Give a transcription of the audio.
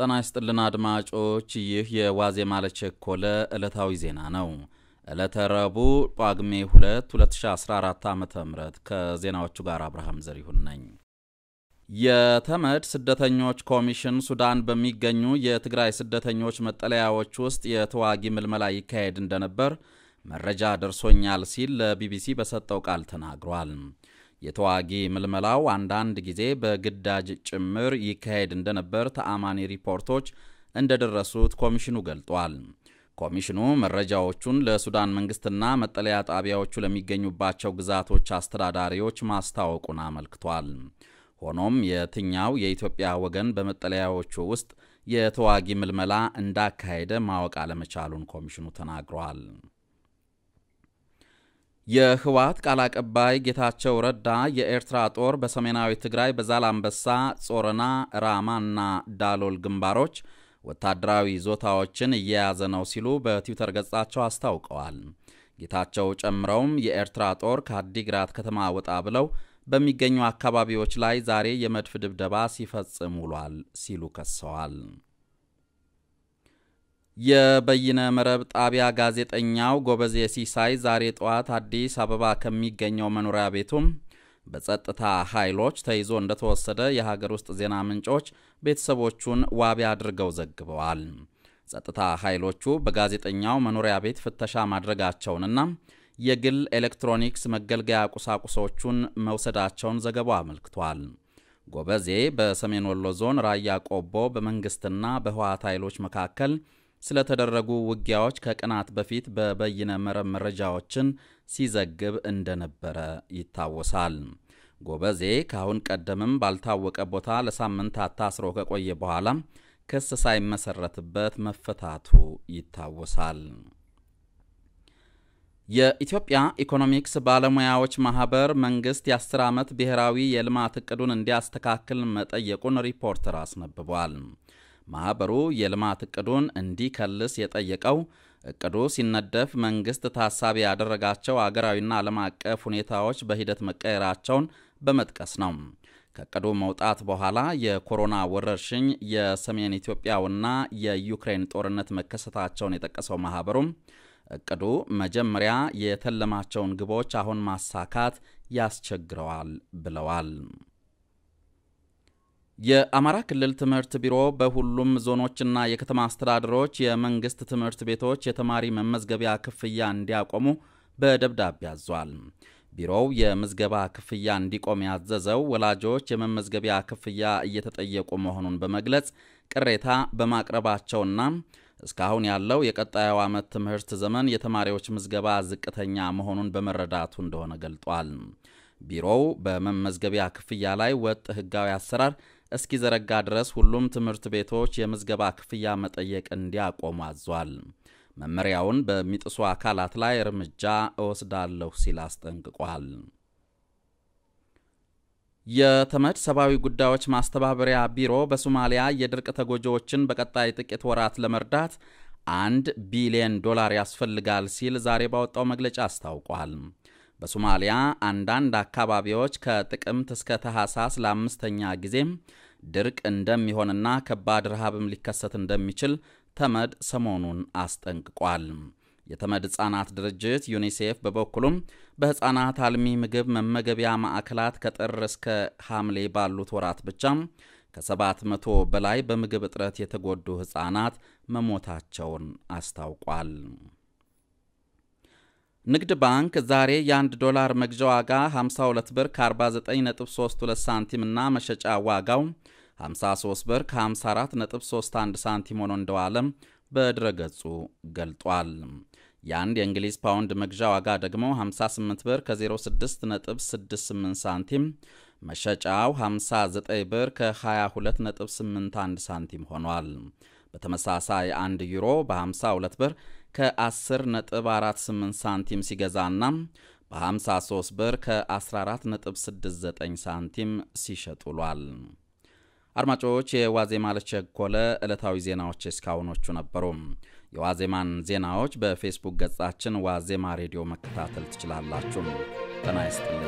ጤና ይስጥልን አድማጮች፣ ይህ የዋዜማ ለቸኮለ ዕለታዊ ዜና ነው። ዕለተ ረቡዕ ጳጉሜ 2 2014 ዓ ም ከዜናዎቹ ጋር አብርሃም ዘሪሁን ነኝ። የተመድ ስደተኞች ኮሚሽን ሱዳን በሚገኙ የትግራይ ስደተኞች መጠለያዎች ውስጥ የተዋጊ ምልመላ ይካሄድ እንደነበር መረጃ ደርሶኛል ሲል ለቢቢሲ በሰጠው ቃል ተናግሯል። የተዋጊ ምልመላው አንዳንድ ጊዜ በግዳጅ ጭምር ይካሄድ እንደነበር ተአማኒ ሪፖርቶች እንደደረሱት ኮሚሽኑ ገልጧል። ኮሚሽኑ መረጃዎቹን ለሱዳን መንግስትና መጠለያ ጣቢያዎቹ ለሚገኙባቸው ግዛቶች አስተዳዳሪዎች ማስታወቁን አመልክቷል። ሆኖም የትኛው የኢትዮጵያ ወገን በመጠለያዎቹ ውስጥ የተዋጊ ምልመላ እንዳካሄደ ማወቅ አለመቻሉን ኮሚሽኑ ተናግሯል። የህወሓት ቃል አቀባይ ጌታቸው ረዳ የኤርትራ ጦር በሰሜናዊ ትግራይ በዛላምበሳ፣ ጾረና፣ ራማና ዳሎል ግንባሮች ወታደራዊ ይዞታዎችን እየያዘ ነው ሲሉ በትዊተር ገጻቸው አስታውቀዋል። ጌታቸው ጨምረውም የኤርትራ ጦር ከአዲግራት ከተማ ወጣ ብለው በሚገኙ አካባቢዎች ላይ ዛሬ የመድፍ ድብደባ ሲፈጽም ውሏል ሲሉ ከሰዋል። የበይነ መረብ ጣቢያ ጋዜጠኛው ጎበዜ ሲሳይ ዛሬ ጠዋት አዲስ አበባ ከሚገኘው መኖሪያ ቤቱም በጸጥታ ኃይሎች ተይዞ እንደተወሰደ የሀገር ውስጥ ዜና ምንጮች ቤተሰቦቹን ዋቢ አድርገው ዘግበዋል። ጸጥታ ኃይሎቹ በጋዜጠኛው መኖሪያ ቤት ፍተሻ ማድረጋቸውንና የግል ኤሌክትሮኒክስ መገልገያ ቁሳቁሶቹን መውሰዳቸውን ዘገባው አመልክቷል። ጎበዜ በሰሜን ወሎ ዞን ራያ ቆቦ በመንግስትና በህወሓት ኃይሎች መካከል ስለተደረጉ ውጊያዎች ከቀናት በፊት በበይነ መረብ መረጃዎችን ሲዘግብ እንደነበረ ይታወሳል። ጎበዜ ከአሁን ቀደምም ባልታወቀ ቦታ ለሳምንታት ታስሮ ከቆየ በኋላ ክስ ሳይመሰረትበት መፈታቱ ይታወሳል። የኢትዮጵያ ኢኮኖሚክስ ባለሙያዎች ማህበር መንግስት የ10 ዓመት ብሔራዊ የልማት እቅዱን እንዲያስተካክል መጠየቁን ሪፖርተር አስነብቧል። ማኅበሩ የልማት እቅዱን እንዲከልስ የጠየቀው እቅዱ ሲነደፍ መንግሥት ታሳቢ ያደረጋቸው አገራዊና ዓለም አቀፍ ሁኔታዎች በሂደት መቀየራቸውን በመጥቀስ ነው። ከእቅዱ መውጣት በኋላ የኮሮና ወረርሽኝ፣ የሰሜን ኢትዮጵያውና የዩክሬን ጦርነት መከሰታቸውን የጠቀሰው ማኅበሩም እቅዱ መጀመሪያ የተለማቸውን ግቦች አሁን ማሳካት ያስቸግረዋል ብለዋል። የአማራ ክልል ትምህርት ቢሮ በሁሉም ዞኖችና የከተማ አስተዳደሮች የመንግስት ትምህርት ቤቶች የተማሪ መመዝገቢያ ክፍያ እንዲያቆሙ በደብዳቤ አዟል። ቢሮው የምዝገባ ክፍያ እንዲቆም ያዘዘው ወላጆች የመመዝገቢያ ክፍያ እየተጠየቁ መሆኑን በመግለጽ ቅሬታ በማቅረባቸውና እስካሁን ያለው የቀጣዩ ዓመት ትምህርት ዘመን የተማሪዎች ምዝገባ ዝቅተኛ መሆኑን በመረዳቱ እንደሆነ ገልጧል። ቢሮው በመመዝገቢያ ክፍያ ላይ ወጥ ህጋዊ አሰራር እስኪዘረጋ ድረስ ሁሉም ትምህርት ቤቶች የምዝገባ ክፍያ መጠየቅ እንዲያቆሙ አዟል። መመሪያውን በሚጥሱ አካላት ላይ እርምጃ እወስዳለሁ ሲል አስጠንቅቋል። የተመድ ሰብአዊ ጉዳዮች ማስተባበሪያ ቢሮ በሶማሊያ የድርቅ ተጎጂዎችን በቀጣይ ጥቂት ወራት ለመርዳት አንድ ቢሊየን ዶላር ያስፈልጋል ሲል ዛሬ ባወጣው መግለጫ አስታውቋል። በሶማሊያ አንዳንድ አካባቢዎች ከጥቅምት እስከ ታህሳስ ለአምስተኛ ጊዜም ድርቅ እንደሚሆንና ከባድ ረሃብም ሊከሰት እንደሚችል ተመድ ሰሞኑን አስጠንቅቋል። የተመድ ሕፃናት ድርጅት ዩኒሴፍ በበኩሉም በሕፃናት አልሚ ምግብ መመገቢያ ማዕከላት ከጥር እስከ ሐምሌ ባሉት ወራት ብቻ ከ700 በላይ በምግብ እጥረት የተጎዱ ሕፃናት መሞታቸውን አስታውቋል። ንግድ ባንክ ዛሬ የ1 ዶላር መግዣ ዋጋ 52 ብር ከ49.32 ሳንቲም እና መሸጫ ዋጋው 53 ብር ከ54.31 ሳንቲም ሆኖ እንደዋለ በድረገጹ ገልጧል። የአንድ የእንግሊዝ ፓውንድ መግዣ ዋጋ ደግሞ 58 ብር ከ06.68 ሳንቲም መሸጫው 59 ብር ከ22.81 ሳንቲም ሆኗል። በተመሳሳይ 1 ዩሮ በ52 ብር ከ10.48 ሳንቲም ሲገዛና በ53 ብር ከ14.69 ሳንቲም ሲሸጥ ውሏል። አድማጮች፣ የዋዜማ ለቸኮለ ዕለታዊ ዜናዎች እስካሁኖቹ ነበሩ። የዋዜማን ዜናዎች በፌስቡክ ገጻችን ዋዜማ ሬዲዮ መከታተል ትችላላችሁ። ጤና ይስጥልኝ።